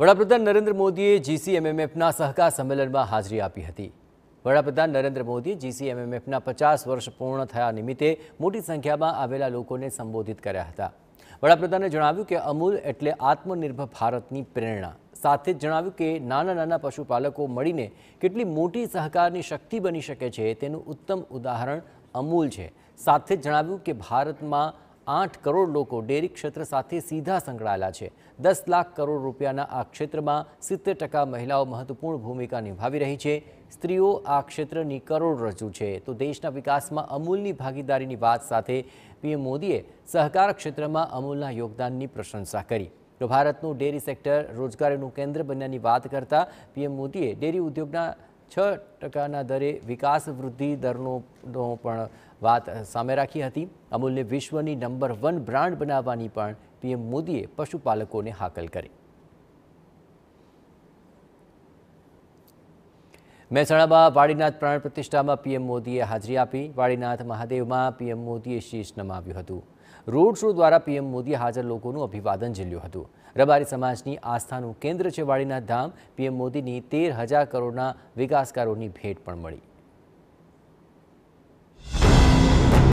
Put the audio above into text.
વડાપ્રધાન નરેન્દ્ર મોદીએ જીસીએમએમએફના સહકાર સંમેલનમાં હાજરી આપી હતી વડાપ્રધાન નરેન્દ્ર મોદી જીસીએમએમએફના પચાસ વર્ષ પૂર્ણ થયા નિમિત્તે મોટી સંખ્યામાં આવેલા લોકોને સંબોધિત કર્યા હતા વડાપ્રધાને જણાવ્યું કે અમૂલ એટલે આત્મનિર્ભર ભારતની પ્રેરણા સાથે જ જણાવ્યું કે નાના નાના પશુપાલકો મળીને કેટલી મોટી સહકારની શક્તિ બની શકે છે તેનું ઉત્તમ ઉદાહરણ અમૂલ છે સાથે જ જણાવ્યું કે ભારતમાં આઠ કરોડ લોકો ડેરી ક્ષેત્ર સાથે સીધા સંકળાયેલા છે દસ લાખ કરોડ રૂપિયાના આ ક્ષેત્રમાં સિત્તેર ટકા મહિલાઓ મહત્વપૂર્ણ ભૂમિકા નિભાવી રહી છે સ્ત્રીઓ આ ક્ષેત્રની કરોડરજ્જુ છે તો દેશના વિકાસમાં અમૂલની ભાગીદારીની વાત સાથે પીએમ મોદીએ સહકાર ક્ષેત્રમાં અમૂલના યોગદાનની પ્રશંસા કરી તો ભારતનું ડેરી સેક્ટર રોજગારીનું કેન્દ્ર બન્યાની વાત કરતાં પીએમ મોદીએ ડેરી ઉદ્યોગના છ ટકાના દરે વિકાસ વૃદ્ધિ દરનો પણ વાત સામે રાખી હતી અમૂલને વિશ્વની નંબર વન બ્રાન્ડ બનાવવાની પણ પીએમ મોદીએ પશુપાલકોને હાકલ કરી મહેસાણામાં વાડીનાથ પ્રાણ પ્રતિષ્ઠામાં પીએમ મોદીએ હાજરી આપી વાડીનાથ મહાદેવમાં પીએમ મોદીએ શીશ નમાવ્યું હતું રોડ શો દ્વારા પીએમ મોદીએ હાજર લોકોનું અભિવાદન ઝીલ્યું હતું રબારી સમાજની આસ્થાનું કેન્દ્ર છે વાડીના ધામ પીએમ મોદીની તેર હજાર કરોડના વિકાસકારોની ભેટ પણ મળી